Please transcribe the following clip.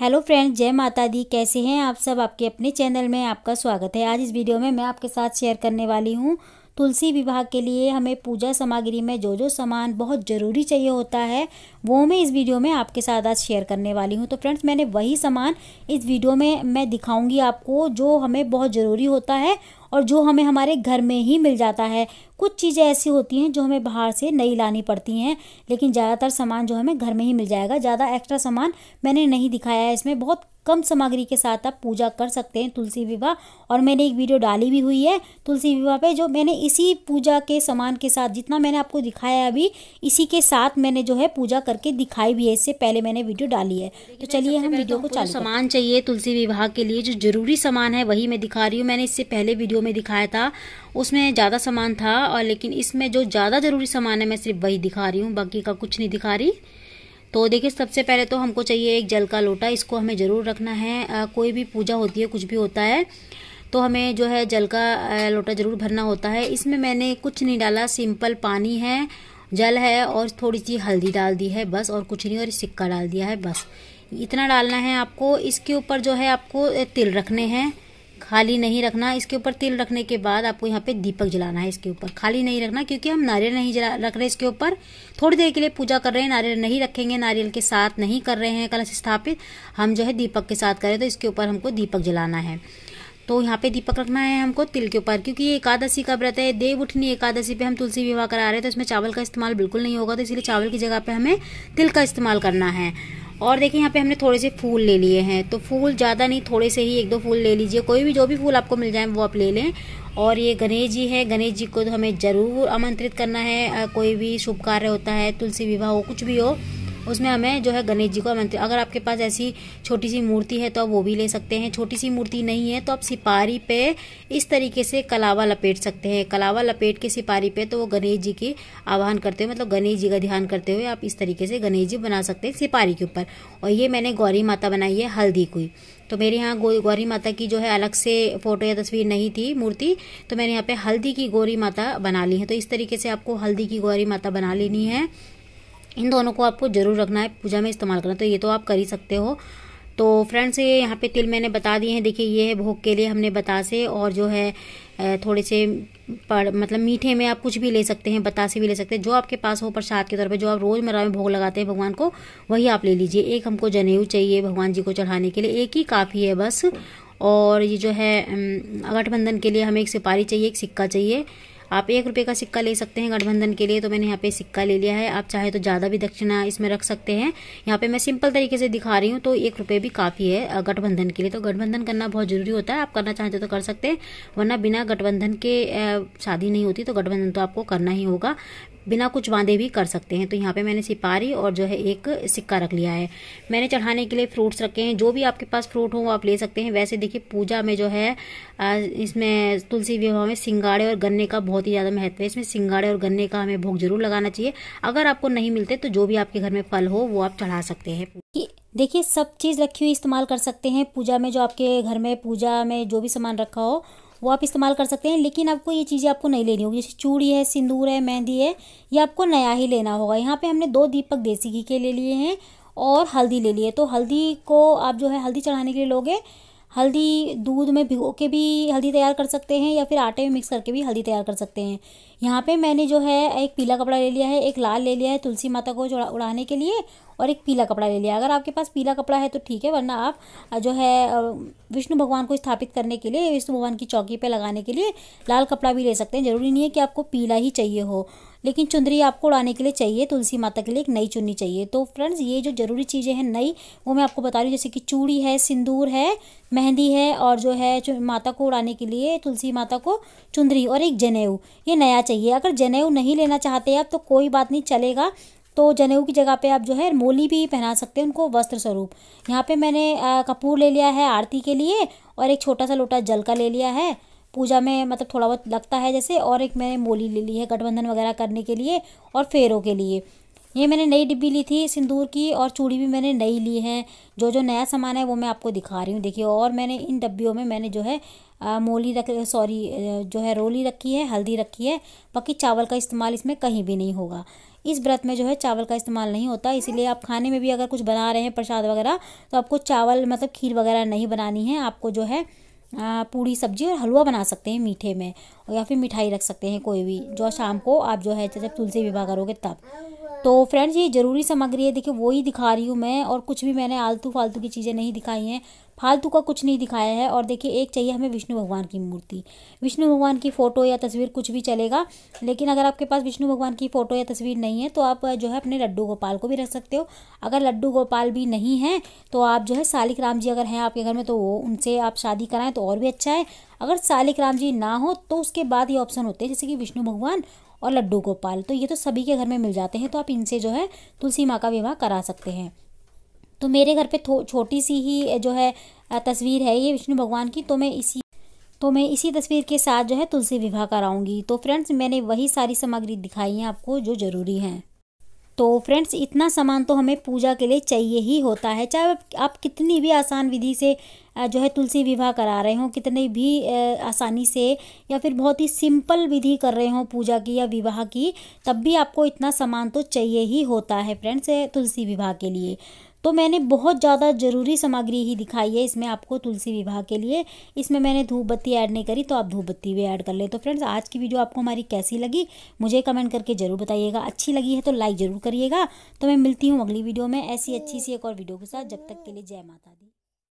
hello friends जय माता दी कैसे हैं आप सब आपके अपने चैनल में आपका स्वागत है आज इस वीडियो में मैं आपके साथ शेयर करने वाली हूँ तुलसी विभाग के लिए हमें पूजा सामग्री में जो जो सामान बहुत ज़रूरी चाहिए होता है वो मैं इस वीडियो में आपके साथ आज शेयर करने वाली हूँ तो फ्रेंड्स मैंने वही सामान इस वीडियो में मैं दिखाऊँगी आपको जो हमें बहुत ज़रूरी होता है और जो हमें हमारे घर में ही मिल जाता है कुछ चीज़ें ऐसी होती हैं जो हमें बाहर से नहीं लानी पड़ती हैं लेकिन ज़्यादातर सामान जो हमें घर में ही मिल जाएगा ज़्यादा एक्स्ट्रा सामान मैंने नहीं दिखाया है इसमें बहुत कम सामग्री के साथ आप पूजा कर सकते हैं तुलसी विवाह और मैंने एक वीडियो डाली भी हुई है तुलसी विवाह पे जो मैंने इसी पूजा के सामान के साथ जितना मैंने आपको दिखाया है अभी इसी के साथ मैंने जो है पूजा करके दिखाई भी है इससे पहले मैंने वीडियो डाली है तो चलिए हम वीडियो तो को चालू सामान चाहिए तुलसी विवाह के लिए जो जरूरी सामान है वही मैं दिखा रही हूँ मैंने इससे पहले वीडियो वीडियो में दिखाया था उसमें ज़्यादा सामान था और लेकिन इसमें जो ज़्यादा ज़रूरी सामान है मैं सिर्फ वही दिखा रही हूँ बाकी का कुछ नहीं दिखा रही तो देखिए सबसे पहले तो हमको चाहिए एक जल का लोटा इसको हमें ज़रूर रखना है आ, कोई भी पूजा होती है कुछ भी होता है तो हमें जो है जल का लोटा ज़रूर भरना होता है इसमें मैंने कुछ नहीं डाला सिंपल पानी है जल है और थोड़ी सी हल्दी डाल दी है बस और कुछ नहीं और सिक्का डाल दिया है बस इतना डालना है आपको इसके ऊपर जो है आपको तिल रखने हैं खाली नहीं रखना इसके ऊपर तिल रखने के बाद आपको यहाँ पे दीपक जलाना है इसके ऊपर खाली नहीं रखना क्योंकि हम नारियल नहीं जला रख रहे इसके ऊपर थोड़ी देर के लिए पूजा कर रहे हैं नारियल नहीं रखेंगे नारियल के साथ नहीं कर रहे हैं कलश स्थापित हम जो है दीपक के साथ करें तो इसके ऊपर हमको दीपक जलाना है तो यहाँ पे दीपक रखना है हमको तिल के ऊपर क्योंकि ये एकादशी का व्रत है देव उठनी एकादशी पे हम तुलसी विवाह करा रहे हैं तो इसमें चावल का इस्तेमाल बिल्कुल नहीं होगा तो इसलिए चावल की जगह पे हमें तिल का इस्तेमाल करना है और देखिए यहाँ पे हमने थोड़े से फूल ले लिए हैं तो फूल ज़्यादा नहीं थोड़े से ही एक दो फूल ले लीजिए कोई भी जो भी फूल आपको मिल जाए वो आप ले लें और ये गणेश जी है गणेश जी को तो हमें ज़रूर आमंत्रित करना है कोई भी शुभ कार्य होता है तुलसी विवाह हो कुछ भी हो उसमें हमें जो है गणेश जी को आमंत्रित अगर आपके पास ऐसी छोटी सी मूर्ति है तो आप वो भी ले सकते हैं छोटी सी मूर्ति नहीं है तो आप सिपारी पे इस तरीके से कलावा लपेट सकते हैं कलावा लपेट के सिपारी पे तो वो गणेश जी की आह्वान करते हुए मतलब गणेश जी का ध्यान करते हुए आप इस तरीके से गणेश जी बना सकते हैं सिपारी के ऊपर और ये मैंने गौरी माता बनाई है हल्दी कोई तो मेरे यहाँ गौरी माता की जो है अलग से फोटो या तस्वीर नहीं थी मूर्ति तो मैंने यहाँ पे हल्दी की गौरी माता बना ली है तो इस तरीके से आपको हल्दी की गौरी माता बना लेनी है इन दोनों को आपको ज़रूर रखना है पूजा में इस्तेमाल करना तो ये तो आप कर ही सकते हो तो फ्रेंड्स ये यहाँ पे तिल मैंने बता दिए हैं देखिए ये है भोग के लिए हमने बतासे और जो है थोड़े से पड़ मतलब मीठे में आप कुछ भी ले सकते हैं बतासे भी ले सकते हैं जो आपके पास हो प्रसाद के तौर पे जो आप रोजमर्रा में भोग लगाते हैं भगवान को वही आप ले लीजिए एक हमको जनेऊ चाहिए भगवान जी को चढ़ाने के लिए एक ही काफ़ी है बस और ये जो है गठबंधन के लिए हमें एक सिपारी चाहिए एक सिक्का चाहिए आप एक रुपये का सिक्का ले सकते हैं गठबंधन के लिए तो मैंने यहाँ पे सिक्का ले लिया है आप चाहे तो ज़्यादा भी दक्षिणा इसमें रख सकते हैं यहाँ पे मैं सिंपल तरीके से दिखा रही हूँ तो एक रुपये भी काफ़ी है गठबंधन के लिए तो गठबंधन करना बहुत ज़रूरी होता है आप करना चाहते तो कर सकते हैं वरना बिना गठबंधन के शादी नहीं होती तो गठबंधन तो आपको करना ही होगा बिना कुछ बांधे भी कर सकते हैं तो यहाँ पे मैंने सिपारी और जो है एक सिक्का रख लिया है मैंने चढ़ाने के लिए फ्रूट्स रखे हैं जो भी आपके पास फ्रूट हो वो आप ले सकते हैं वैसे देखिए पूजा में जो है इसमें तुलसी विवाह में सिंगाड़े और गन्ने का बहुत ही ज़्यादा महत्व है इसमें सिंगाड़े और गन्ने का हमें भोग जरूर लगाना चाहिए अगर आपको नहीं मिलते तो जो भी आपके घर में फल हो वो आप चढ़ा सकते हैं देखिए सब चीज़ रखी हुई इस्तेमाल कर सकते हैं पूजा में जो आपके घर में पूजा में जो भी सामान रखा हो वो आप इस्तेमाल कर सकते हैं लेकिन आपको ये चीज़ें आपको नहीं लेनी होगी जैसे चूड़ी है सिंदूर है मेहंदी है ये आपको नया ही लेना होगा यहाँ पर हमने दो दीपक देसी घी के ले लिए हैं और हल्दी ले लिए तो हल्दी को आप जो है हल्दी चढ़ाने के लिए लोगे हल्दी दूध में भिगो के भी हल्दी तैयार कर सकते हैं या फिर आटे में मिक्स करके भी हल्दी तैयार कर सकते हैं यहाँ पे मैंने जो है एक पीला कपड़ा ले लिया है एक लाल ले लिया है तुलसी माता को जो उड़ाने के लिए और एक पीला कपड़ा ले लिया अगर आपके पास पीला कपड़ा है तो ठीक है वरना आप जो है विष्णु भगवान को स्थापित करने के लिए विष्णु भगवान की चौकी पर लगाने के लिए लाल कपड़ा भी ले सकते हैं ज़रूरी नहीं है कि आपको पीला ही चाहिए हो लेकिन चुंदरी आपको उड़ाने के लिए चाहिए तुलसी माता के लिए एक नई चुन्नी चाहिए तो फ्रेंड्स ये जो ज़रूरी चीज़ें हैं नई वो मैं आपको बता रही हूँ जैसे कि चूड़ी है सिंदूर है मेहंदी है और जो है माता को उड़ाने के लिए तुलसी माता को चुंदरी और एक जनेऊ ये नया चाहिए अगर जनेऊ नहीं लेना चाहते आप तो कोई बात नहीं चलेगा तो जनेऊ की जगह पे आप जो है मोली भी पहना सकते हैं उनको वस्त्र स्वरूप यहाँ पे मैंने कपूर ले लिया है आरती के लिए और एक छोटा सा लोटा जल का ले लिया है पूजा में मतलब थोड़ा बहुत लगता है जैसे और एक मैंने मोली ले ली है गठबंधन वगैरह करने के लिए और फेरों के लिए ये मैंने नई डिब्बी ली थी सिंदूर की और चूड़ी भी मैंने नई ली है जो जो नया सामान है वो मैं आपको दिखा रही हूँ देखिए और मैंने इन डब्बियों में मैंने जो है आ, मोली रख सॉरी जो है रोली रखी है हल्दी रखी है बाकी चावल का इस्तेमाल इसमें कहीं भी नहीं होगा इस व्रत में जो है चावल का इस्तेमाल नहीं होता इसीलिए आप खाने में भी अगर कुछ बना रहे हैं प्रसाद वगैरह तो आपको चावल मतलब खीर वगैरह नहीं बनानी है आपको जो है पूरी सब्जी और हलवा बना सकते हैं मीठे में या फिर मिठाई रख सकते हैं कोई भी जो शाम को आप जो है जब तुलसी विवाह करोगे तब तो फ्रेंड्स ये ज़रूरी सामग्री है देखिए वो ही दिखा रही हूँ मैं और कुछ भी मैंने आलतू फालतू की चीज़ें नहीं दिखाई हैं फालतू का कुछ नहीं दिखाया है और देखिए एक चाहिए हमें विष्णु भगवान की मूर्ति विष्णु भगवान की फ़ोटो या तस्वीर कुछ भी चलेगा लेकिन अगर आपके पास विष्णु भगवान की फ़ोटो या तस्वीर नहीं है तो आप जो है अपने लड्डू गोपाल को भी रख सकते हो अगर लड्डू गोपाल भी नहीं है तो आप जो है सालिक राम जी अगर हैं आपके घर में तो वो उनसे आप शादी कराएं तो और भी अच्छा है अगर सालिक राम जी ना हो तो उसके बाद ये ऑप्शन होते हैं जैसे कि विष्णु भगवान और लड्डू गोपाल तो ये तो सभी के घर में मिल जाते हैं तो आप इनसे जो है तुलसी माँ का विवाह करा सकते हैं तो मेरे घर पे छोटी सी ही जो है तस्वीर है ये विष्णु भगवान की तो मैं इसी तो मैं इसी तस्वीर के साथ जो है तुलसी विवाह कराऊंगी तो फ्रेंड्स मैंने वही सारी सामग्री दिखाई है आपको जो ज़रूरी हैं तो फ्रेंड्स इतना सामान तो हमें पूजा के लिए चाहिए ही होता है चाहे आप कितनी भी आसान विधि से जो है तुलसी विवाह करा रहे हों कितने भी आसानी से या फिर बहुत ही सिंपल विधि कर रहे हों पूजा की या विवाह की तब भी आपको इतना सामान तो चाहिए ही होता है फ्रेंड्स तुलसी विवाह के लिए तो मैंने बहुत ज़्यादा ज़रूरी सामग्री ही दिखाई है इसमें आपको तुलसी विवाह के लिए इसमें मैंने धूप बत्ती ऐड नहीं करी तो आप धूप बत्ती भी ऐड कर ले तो फ्रेंड्स आज की वीडियो आपको हमारी कैसी लगी मुझे कमेंट करके ज़रूर बताइएगा अच्छी लगी है तो लाइक ज़रूर करिएगा तो मैं मिलती हूँ अगली वीडियो में ऐसी अच्छी सी एक और वीडियो के साथ जब तक के लिए जय माता दी